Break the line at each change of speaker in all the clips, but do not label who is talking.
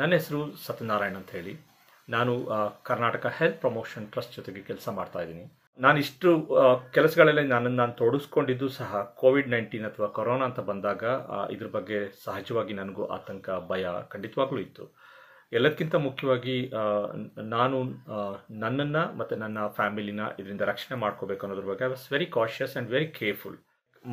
ನನ್ನ ಹೆಸರು ಸತ್ಯನಾರಾಯಣ್ ಅಂತ ಹೇಳಿ ನಾನು ಕರ್ನಾಟಕ ಹೆಲ್ತ್ ಪ್ರಮೋಷನ್ ಟ್ರಸ್ಟ್ ಜೊತೆಗೆ ಕೆಲಸ ಮಾಡ್ತಾ ಇದ್ದೀನಿ ನಾನು ಇಷ್ಟು ಕೆಲಸಗಳಲ್ಲಿ ನನ್ನನ್ನು ನಾನು ತೊಡಗಿಸ್ಕೊಂಡಿದ್ದು ಸಹ ಕೋವಿಡ್ ನೈನ್ಟೀನ್ ಅಥವಾ ಕೊರೋನಾ ಅಂತ ಬಂದಾಗ ಇದ್ರ ಬಗ್ಗೆ ಸಹಜವಾಗಿ ನನಗೂ ಆತಂಕ ಭಯ ಖಂಡಿತವಾಗ್ಲೂ ಇತ್ತು ಎಲ್ಲಕ್ಕಿಂತ ಮುಖ್ಯವಾಗಿ ನಾನು ನನ್ನನ್ನು ಮತ್ತು ನನ್ನ ಫ್ಯಾಮಿಲಿನ ಇದರಿಂದ ರಕ್ಷಣೆ ಮಾಡ್ಕೋಬೇಕು ಅನ್ನೋದ್ರ ಬಗ್ಗೆ I was very cautious and very careful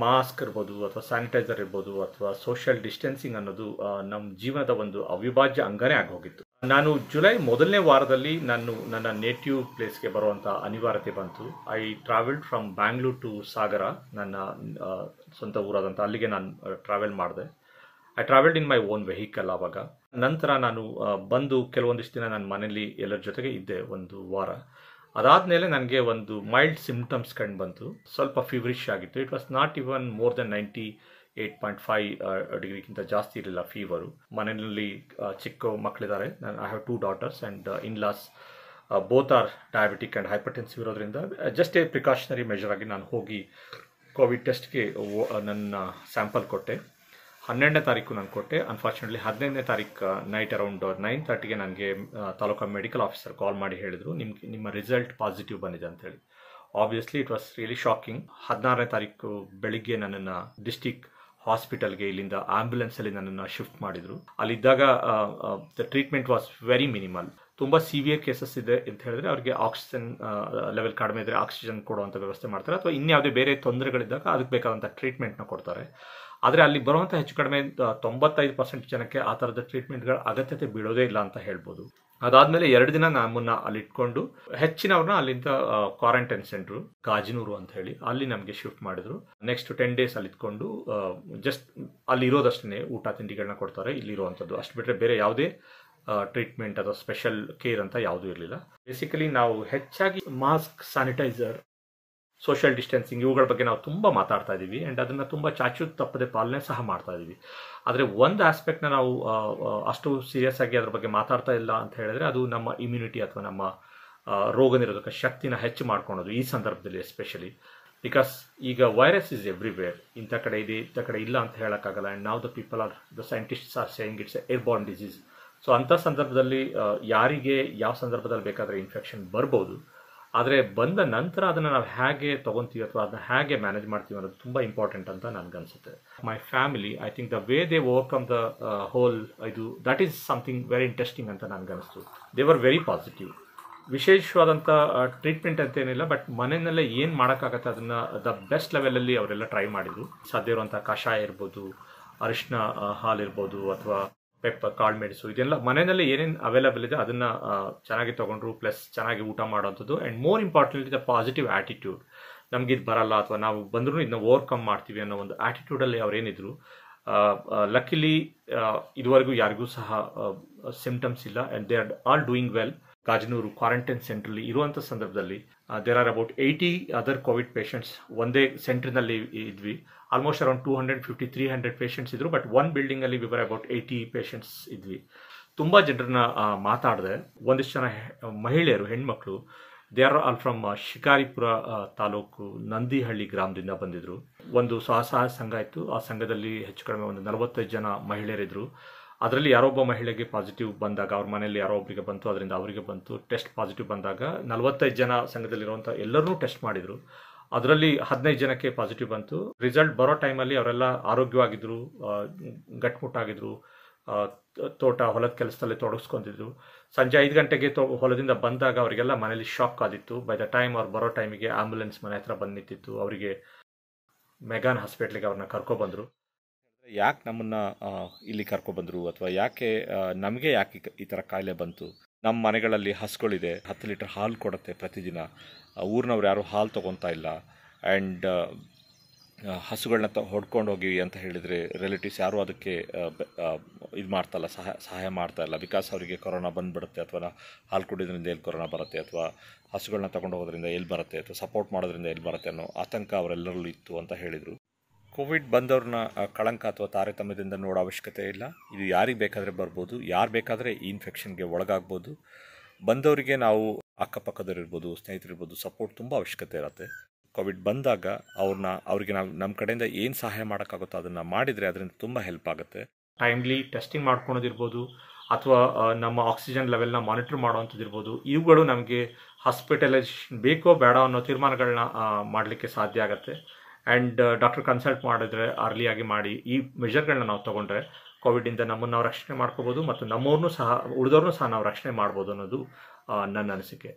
mask ಇರ್ಬೋದು ಅಥವಾ ಸ್ಯಾನಿಟೈಸರ್ ಇರ್ಬೋದು ಅಥವಾ ಸೋಷಿಯಲ್ ಡಿಸ್ಟೆನ್ಸಿಂಗ್ ಅನ್ನೋದು ನಮ್ಮ ಜೀವನದ ಒಂದು ಅವಿಭಾಜ್ಯ ಅಂಗನೇ ಆಗೋಗಿತ್ತು ನಾನು ಜುಲೈ ಮೊದಲನೇ ವಾರದಲ್ಲಿ ನಾನು ನನ್ನ ನೇಟಿವ್ ಪ್ಲೇಸ್ಗೆ ಬರುವಂಥ ಅನಿವಾರ್ಯತೆ ಬಂತು I travelled from Bangalore to Sagara ನನ್ನ ಸ್ವಂತ ಊರಾದಂಥ ಅಲ್ಲಿಗೆ ನಾನು ಟ್ರಾವೆಲ್ ಮಾಡಿದೆ I travelled in my own vehicle ಆವಾಗ ನಂತರ ನಾನು ಬಂದು ಕೆಲವೊಂದಿಷ್ಟು ದಿನ ನನ್ನ ಮನೆಯಲ್ಲಿ ಎಲ್ಲರ ಜೊತೆಗೆ ಇದ್ದೆ ಒಂದು ವಾರ ಅದಾದಮೇಲೆ ನನಗೆ ಒಂದು ಮೈಲ್ಡ್ ಸಿಮ್ಟಮ್ಸ್ ಕಂಡು ಬಂತು ಸ್ವಲ್ಪ ಫೀವರಿಶ್ ಆಗಿತ್ತು it was not even more than ninety eight point five ಡಿಗ್ರಿಗಿಂತ ಜಾಸ್ತಿ ಇರಲಿಲ್ಲ ಫೀವರು ಮನೆಯಲ್ಲಿ ಚಿಕ್ಕ ಮಕ್ಕಳಿದ್ದಾರೆ ನನ್ನ I have two daughters and in laws both are diabetic and hypertensive ಇರೋದ್ರಿಂದ ಜಸ್ಟ್ ಎ ಪ್ರಿಕಾಷನರಿ ಮೆಷರ್ ಆಗಿ ನಾನು ಹೋಗಿ ಕೋವಿಡ್ ಟೆಸ್ಟ್ಗೆ ನನ್ನ ಸ್ಯಾಂಪಲ್ ಕೊಟ್ಟೆ ಹನ್ನೆರಡನೇ ತಾರೀಕು ನಾನು ಕೊಟ್ಟೆ ಅನ್ಫಾರ್ಚುನೇಟ್ಲಿ ಹದಿನೈದನೇ ತಾರೀಕು ನೈಟ್ ಅರೌಂಡ್ ನೈನ್ ತರ್ಟಿಗೆ ನನಗೆ ತಾಲೂಕಾ ಮೆಡಿಕಲ್ ಆಫೀಸರ್ ಕಾಲ್ ಮಾಡಿ ಹೇಳಿದರು ನಿಮ್ಗೆ ನಿಮ್ಮ ರಿಸಲ್ಟ್ ಪಾಸಿಟಿವ್ ಬಂದಿದೆ ಅಂತೇಳಿ obviously it was really shocking ಹದಿನಾರನೇ ತಾರೀಕು ಬೆಳಿಗ್ಗೆ ನನ್ನನ್ನು ಡಿಸ್ಟಿಕ್ ಹಾಸ್ಪಿಟಲ್ಗೆ ಇಲ್ಲಿಂದ ಆ್ಯಂಬುಲೆನ್ಸಲ್ಲಿ ನನ್ನನ್ನು ಶಿಫ್ಟ್ ಮಾಡಿದರು ಅಲ್ಲಿದ್ದಾಗ the treatment was very minimal ತುಂಬ ಸಿವಿಯರ್ ಕೇಸಸ್ ಇದೆ ಅಂತ ಹೇಳಿದ್ರೆ ಅವ್ರಿಗೆ ಆಕ್ಸಿಜನ್ ಲೆವೆಲ್ ಕಡಿಮೆ ಇದ್ರೆ ಆಕ್ಸಿಜನ್ ಕೊಡುವಂತ ವ್ಯವಸ್ಥೆ ಮಾಡ್ತಾರೆ ಅಥವಾ ಇನ್ಯಾವುದೇ ಬೇರೆ ತೊಂದರೆಗಳಿದ್ದಾಗ ಅದಕ್ಕೆ ಟ್ರೀಟ್ಮೆಂಟ್ ನ ಕೊಡ್ತಾರೆ ಆದರೆ ಅಲ್ಲಿ ಬರುವಂಥ ಹೆಚ್ಚು ಕಡಿಮೆ ತೊಂಬತ್ತೈದು ಪರ್ಸೆಂಟ್ ಜನಕ್ಕೆ ಆ ಥರದ ಟ್ರೀಟ್ಮೆಂಟ್ಗಳ ಅಗತ್ಯತೆ ಬೀಳೋದೇ ಇಲ್ಲ ಅಂತ ಹೇಳ್ಬೋದು ಅದಾದ್ಮೇಲೆ ಎರಡು ದಿನ ನಮ್ಮನ್ನ ಅಲ್ಲಿ ಇಟ್ಕೊಂಡು ಹೆಚ್ಚಿನವ್ರನ್ನ ಅಲ್ಲಿಂದ ಕ್ವಾರಂಟೈನ್ ಸೆಂಟ್ರು ಗಾಜಿನೂರು ಅಂತ ಹೇಳಿ ಅಲ್ಲಿ ನಮಗೆ ಶಿಫ್ಟ್ ಮಾಡಿದ್ರು ನೆಕ್ಸ್ಟ್ ಟೆನ್ ಡೇಸ್ ಅಲ್ಲಿ ಜಸ್ಟ್ ಅಲ್ಲಿ ಇರೋದಷ್ಟೇ ಊಟ ತಿಂಡಿಗಳನ್ನ ಕೊಡ್ತಾರೆ ಇಲ್ಲಿರುವಂಥದ್ದು ಅಷ್ಟು ಬಿಟ್ಟರೆ ಬೇರೆ ಯಾವುದೇ ಟ್ರೀಟ್ಮೆಂಟ್ ಅಥವಾ ಸ್ಪೆಷಲ್ ಕೇರ್ ಅಂತ ಯಾವುದೂ ಇರಲಿಲ್ಲ ಬೇಸಿಕಲಿ ನಾವು ಹೆಚ್ಚಾಗಿ ಮಾಸ್ಕ್ ಸ್ಯಾನಿಟೈಸರ್ ಸೋಷಿಯಲ್ ಡಿಸ್ಟೆನ್ಸಿಂಗ್ ಇವುಗಳ ಬಗ್ಗೆ ನಾವು ತುಂಬ ಮಾತಾಡ್ತಾ ಇದ್ದೀವಿ ಆ್ಯಂಡ್ ಅದನ್ನು ತುಂಬ ಚಾಚು ತಪ್ಪದೆ ಪಾಲನೆ ಸಹ ಮಾಡ್ತಾ ಇದ್ದೀವಿ ಆದರೆ ಒಂದು ಆಸ್ಪೆಕ್ಟ್ನ ನಾವು ಅಷ್ಟು ಸೀರಿಯಸ್ ಆಗಿ ಅದ್ರ ಬಗ್ಗೆ ಮಾತಾಡ್ತಾ ಇಲ್ಲ ಅಂತ ಹೇಳಿದ್ರೆ ಅದು ನಮ್ಮ ಇಮ್ಯುನಿಟಿ ಅಥವಾ ನಮ್ಮ ರೋಗ ನಿರೋಧಕ ಶಕ್ತಿನ ಹೆಚ್ಚು ಮಾಡ್ಕೊಳೋದು ಈ ಸಂದರ್ಭದಲ್ಲಿ ಎಸ್ಪೆಷಲಿ ಬಿಕಾಸ್ ಈಗ ವೈರಸ್ ಇಸ್ ಎವ್ರಿವೇರ್ ಇಂಥ ಕಡೆ ಇದೆ ಇಂಥ ಕಡೆ ಇಲ್ಲ ಅಂತ ಹೇಳೋಕ್ಕಾಗಲ್ಲ ಆ್ಯಂಡ್ ನಾವು the people are the scientists are saying it's airborne disease so ಅಂಥ ಸಂದರ್ಭದಲ್ಲಿ ಯಾರಿಗೆ ಯಾವ ಸಂದರ್ಭದಲ್ಲಿ ಬೇಕಾದರೆ ಇನ್ಫೆಕ್ಷನ್ ಬರ್ಬೋದು ಆದರೆ ಬಂದ ನಂತರ ಅದನ್ನು ನಾವು ಹೇಗೆ ತೊಗೊತೀವಿ ಅಥವಾ ಅದನ್ನ ಹೇಗೆ ಮ್ಯಾನೇಜ್ ಮಾಡ್ತೀವಿ ಅನ್ನೋದು ತುಂಬ ಇಂಪಾರ್ಟೆಂಟ್ ಅಂತ ನನಗನ್ಸುತ್ತೆ my family I think the way they overcome the whole ಇದು that is something very interesting ಅಂತ ನನಗನ್ನಿಸ್ತು ದೇ ವರ್ ವೆರಿ ಪಾಸಿಟಿವ್ ವಿಶೇಷವಾದಂಥ ಟ್ರೀಟ್ಮೆಂಟ್ ಅಂತ ಏನಿಲ್ಲ ಬಟ್ ಮನೆಯಲ್ಲೇ ಏನು ಮಾಡೋಕ್ಕಾಗತ್ತೆ ಅದನ್ನು ದ ಬೆಸ್ಟ್ ಲೆವೆಲಲ್ಲಿ ಅವರೆಲ್ಲ ಟ್ರೈ ಮಾಡಿದರು ಸಾಧ್ಯ ಇರುವಂಥ ಕಷಾಯ ಇರ್ಬೋದು ಅರಿಶಿನ ಹಾಲು ಇರ್ಬೋದು ಅಥವಾ ಪೆಪ್ಪರ್ ಕಾಳು ಮೆಣಸು ಇದೆಲ್ಲ ಮನೆಯಲ್ಲಿ ಏನೇನು ಅವೈಲಬಲ್ ಇದೆ ಅದನ್ನ ಚೆನ್ನಾಗಿ ತೊಗೊಂಡ್ರು ಪ್ಲಸ್ ಚೆನ್ನಾಗಿ ಊಟ ಮಾಡೋಂಥದ್ದು ಆ್ಯಂಡ್ ಮೋರ್ ಇಂಪಾರ್ಟೆಂಟ್ ಇದೆ ಪಾಸಿಟಿವ್ ಆ್ಯಟಿಟ್ಯೂಡ್ ನಮ್ಗೆ ಇದು ಬರಲ್ಲ ಅಥವಾ ನಾವು ಬಂದರೂ ಇದನ್ನ ಓವರ್ಕಮ್ ಮಾಡ್ತೀವಿ ಅನ್ನೋ ಒಂದು ಆ್ಯಟಿಟ್ಯೂಡಲ್ಲಿ ಅವರೇನಿದ್ರು ಲಕ್ಕಿಲಿ ಇದುವರೆಗೂ ಯಾರಿಗೂ ಸಹ ಸಿಂಪ್ಟಮ್ಸ್ ಇಲ್ಲ and they are all doing well Gajanur quarantine ಸೆಂಟ್ರಲ್ಲಿ ಇರುವಂಥ ಸಂದರ್ಭದಲ್ಲಿ there are about eighty other Covid patients ಒಂದೇ ಸೆಂಟ್ರ್ನಲ್ಲಿ ಇದ್ವಿ almost around two hundred fifty three hundred patients ಇದ್ರು ಬಟ್ ಒನ್ ಬಿಲ್ಡಿಂಗಲ್ಲಿ ವಿವರ್ ಅಬೌಟ್ ಏಯ್ಟಿ ಪೇಷಂಟ್ಸ್ ಇದ್ವಿ ತುಂಬ ಜನರನ್ನ ಮಾತಾಡಿದೆ ಒಂದಿಷ್ಟು ಜನ ಮಹಿಳೆಯರು ಹೆಣ್ಮಕ್ಳು they are all from Shikaripura taluk Nandihalli ಗ್ರಾಮದಿಂದ ಬಂದಿದ್ದರು ಒಂದು ಸ್ವಸಹಾಯ ಸಂಘ ಇತ್ತು ಆ ಸಂಘದಲ್ಲಿ ಹೆಚ್ಚು ಕಡಿಮೆ ಒಂದು ನಲವತ್ತೈದು ಜನ ಮಹಿಳೆಯರಿದ್ದರು ಅದರಲ್ಲಿ ಯಾರೊಬ್ಬ ಮಹಿಳೆಗೆ ಪಾಸಿಟಿವ್ ಬಂದಾಗ ಅವ್ರ ಮನೆಯಲ್ಲಿ ಯಾರೋ ಒಬ್ಬರಿಗೆ ಬಂತು ಅದರಿಂದ ಅವರಿಗೆ ಬಂತು ಟೆಸ್ಟ್ ಪಾಸಿಟಿವ್ ಬಂದಾಗ ನಲವತ್ತೈದು ಜನ ಸಂಘದಲ್ಲಿರುವಂಥ ಎಲ್ಲರೂ ಟೆಸ್ಟ್ ಮಾಡಿದರು ಅದರಲ್ಲಿ ಹದಿನೈದು ಜನಕ್ಕೆ ಪಾಸಿಟಿವ್ ಬಂತು ರಿಸಲ್ಟ್ ಬರೋ ಟೈಮಲ್ಲಿ ಅವರೆಲ್ಲ ಆರೋಗ್ಯವಾಗಿದ್ದರು ಗಟ್ಮುಟ್ಟಾಗಿದ್ದರು ತೋಟ ಹೊಲದ ಕೆಲಸದಲ್ಲಿ ತೊಡಗಿಸ್ಕೊತಿದ್ರು ಸಂಜೆ ಐದು ಗಂಟೆಗೆ ತೊ ಹೊಲದಿಂದ ಬಂದಾಗ ಅವರಿಗೆಲ್ಲ ಮನೇಲಿ ಶಾಕ್ ಆದಿತ್ತು ಬೈ ದ ಟೈಮ್ ಅವ್ರು ಬರೋ ಟೈಮಿಗೆ ಆ್ಯಂಬುಲೆನ್ಸ್ ಮನೆ ಹತ್ರ ಬಂದು ನಿಂತಿತ್ತು ಅವರಿಗೆ ಮೆಗಾನ್ ಹಾಸ್ಪಿಟ್ಲಿಗೆ ಅವ್ರನ್ನ ಕರ್ಕೊಬಂದರು ಯಾಕೆ ನಮ್ಮನ್ನು ಇಲ್ಲಿ ಕರ್ಕೊಬಂದ್ರು ಅಥವಾ ಯಾಕೆ ನಮಗೆ ಯಾಕೆ ಈ ಥರ ಕಾಯಿಲೆ ಬಂತು ನಮ್ಮ ಮನೆಗಳಲ್ಲಿ ಹಸುಗಳಿದೆ ಹತ್ತು ಲೀಟರ್ ಹಾಲು ಕೊಡುತ್ತೆ ಪ್ರತಿದಿನ ಊರಿನವ್ರು ಯಾರೂ ಹಾಲು ತೊಗೊತಾ ಇಲ್ಲ ಆ್ಯಂಡ್ ಹಸುಗಳನ್ನ ತ ಹೊಡ್ಕೊಂಡು ಹೋಗಿ ಅಂತ ಹೇಳಿದರೆ ರಿಲೇಟಿವ್ಸ್ ಯಾರು ಅದಕ್ಕೆ ಇದು ಮಾಡ್ತಾಯಿಲ್ಲ ಸಹಾಯ ಮಾಡ್ತಾ ಇಲ್ಲ ಬಿಕಾಸ್ ಅವರಿಗೆ ಕೊರೋನಾ ಬಂದುಬಿಡುತ್ತೆ ಅಥವಾ ಹಾಲು ಕುಡಿಯೋದ್ರಿಂದ ಎಲ್ಲಿ ಕೊರೋನಾ ಬರುತ್ತೆ ಅಥವಾ ಹಸುಗಳನ್ನ ತೊಗೊಂಡು ಹೋಗೋದ್ರಿಂದ ಎಲ್ಲಿ ಬರುತ್ತೆ ಅಥವಾ ಸಪೋರ್ಟ್ ಮಾಡೋದ್ರಿಂದ ಎಲ್ಲಿ ಬರುತ್ತೆ ಅನ್ನೋ ಆತಂಕ ಅವರೆಲ್ಲರಲ್ಲೂ ಇತ್ತು ಅಂತ ಹೇಳಿದರು ಕೋವಿಡ್ ಬಂದವ್ರನ್ನ ಕಳಂಕ ಅಥವಾ ತಾರತಮ್ಯದಿಂದ ನೋಡೋ ಅವಶ್ಯಕತೆ ಇಲ್ಲ ಇದು ಯಾರಿಗೆ ಬೇಕಾದರೆ ಬರ್ಬೋದು ಯಾರು ಬೇಕಾದರೆ ಈ ಇನ್ಫೆಕ್ಷನ್ಗೆ ಒಳಗಾಗ್ಬೋದು ಬಂದವರಿಗೆ ನಾವು ಅಕ್ಕಪಕ್ಕದವ್ರಿರ್ಬೋದು ಸ್ನೇಹಿತರಿರ್ಬೋದು ಸಪೋರ್ಟ್ ತುಂಬ ಅವಶ್ಯಕತೆ ಇರುತ್ತೆ ಕೋವಿಡ್ ಬಂದಾಗ ಅವ್ರನ್ನ ಅವರಿಗೆ ನಾವು ನಮ್ಮ ಕಡೆಯಿಂದ ಏನು ಸಹಾಯ ಮಾಡೋಕ್ಕಾಗುತ್ತೋ ಅದನ್ನು ಮಾಡಿದರೆ ಅದರಿಂದ ತುಂಬ ಹೆಲ್ಪ್ ಆಗುತ್ತೆ ಟೈಮ್ಲಿ ಟೆಸ್ಟಿಂಗ್ ಮಾಡ್ಕೊಳೋದಿರ್ಬೋದು ಅಥವಾ ನಮ್ಮ ಆಕ್ಸಿಜನ್ ಲೆವೆಲ್ನ ಮಾನಿಟರ್ ಇರ್ಬೋದು ಇವುಗಳು ನಮಗೆ ಹಾಸ್ಪಿಟಲೈಸೇಷನ್ ಬೇಕೋ ಬೇಡ ಅನ್ನೋ ತೀರ್ಮಾನಗಳನ್ನ ಮಾಡಲಿಕ್ಕೆ ಸಾಧ್ಯ ಆಗುತ್ತೆ ಆ್ಯಂಡ್ ಡಾಕ್ಟರ್ ಕನ್ಸಲ್ಟ್ ಮಾಡಿದ್ರೆ ಅರ್ಲಿಯಾಗಿ ಮಾಡಿ ಈ ಮೆಷರ್ಗಳನ್ನ ನಾವು ತೊಗೊಂಡ್ರೆ ಕೋವಿಡಿಂದ ನಮ್ಮನ್ನು ನಾವು ರಕ್ಷಣೆ ಮಾಡ್ಕೋಬೋದು ಮತ್ತು ನಮ್ಮವ್ರನ್ನೂ ಸಹ ಉಳಿದವ್ರನ್ನೂ ಸಹ ನಾವು ರಕ್ಷಣೆ ಮಾಡ್ಬೋದು ಅನ್ನೋದು ನನ್ನ ಅನಿಸಿಕೆ